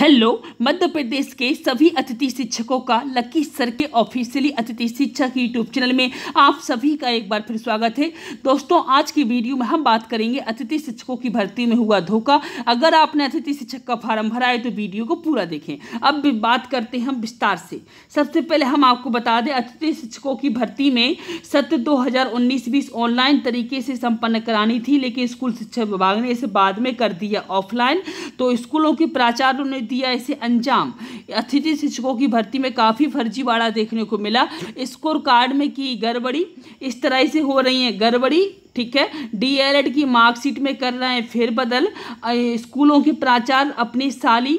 hello मध्य प्रदेश के सभी अतिथि शिक्षकों का लकी सर के ऑफिशियली अतिथि शिक्षक यूट्यूब चैनल में आप सभी का एक बार फिर स्वागत है दोस्तों आज की वीडियो में हम बात करेंगे अतिथि शिक्षकों की भर्ती में हुआ धोखा अगर आपने अतिथि शिक्षक का फॉर्म भरा है तो वीडियो को पूरा देखें अब बात करते हैं हम विस्तार से सबसे पहले हम आपको बता दें अतिथि शिक्षकों की भर्ती में सत्र दो हजार ऑनलाइन तरीके से संपन्न करानी थी लेकिन स्कूल शिक्षा विभाग ने इसे बाद में कर दिया ऑफलाइन तो स्कूलों के प्राचार्यों ने दिया इसे अंजाम अतिथि शिक्षकों की भर्ती में काफ़ी फर्जीवाड़ा देखने को मिला स्कोर कार्ड में की गड़बड़ी इस तरह से हो रही है गड़बड़ी ठीक है डीएलएड की मार्कशीट में कर रहे हैं फिर बदल स्कूलों के प्राचार्य अपनी साली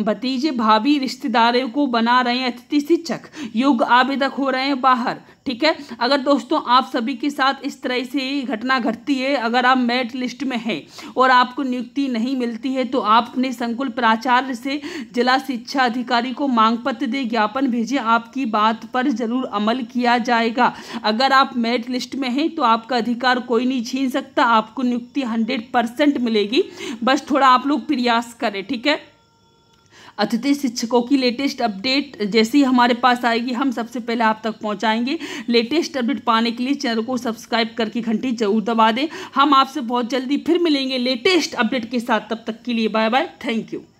भतीजे भाभी रिश्तेदारों को बना रहे हैं अतिथि शिक्षक युग आवेदक हो रहे हैं बाहर ठीक है अगर दोस्तों आप सभी के साथ इस तरह से घटना घटती है अगर आप मेरिट लिस्ट में हैं और आपको नियुक्ति नहीं मिलती है तो आप अपने संकुल प्राचार्य से जिला शिक्षा अधिकारी को मांग पत्र दे ज्ञापन भेजें आपकी बात पर जरूर अमल किया जाएगा अगर आप मेरिट लिस्ट में हैं तो आपका अधिकार कोई नहीं छीन सकता आपको नियुक्ति हंड्रेड परसेंट मिलेगी बस थोड़ा आप लोग प्रयास करें ठीक है अतिथि शिक्षकों की लेटेस्ट अपडेट जैसे ही हमारे पास आएगी हम सबसे पहले आप तक पहुंचाएंगे लेटेस्ट अपडेट पाने के लिए चैनल को सब्सक्राइब करके घंटी जरूर दबा दें हम आपसे बहुत जल्दी फिर मिलेंगे लेटेस्ट अपडेट के साथ तब तक के लिए बाय बाय थैंक यू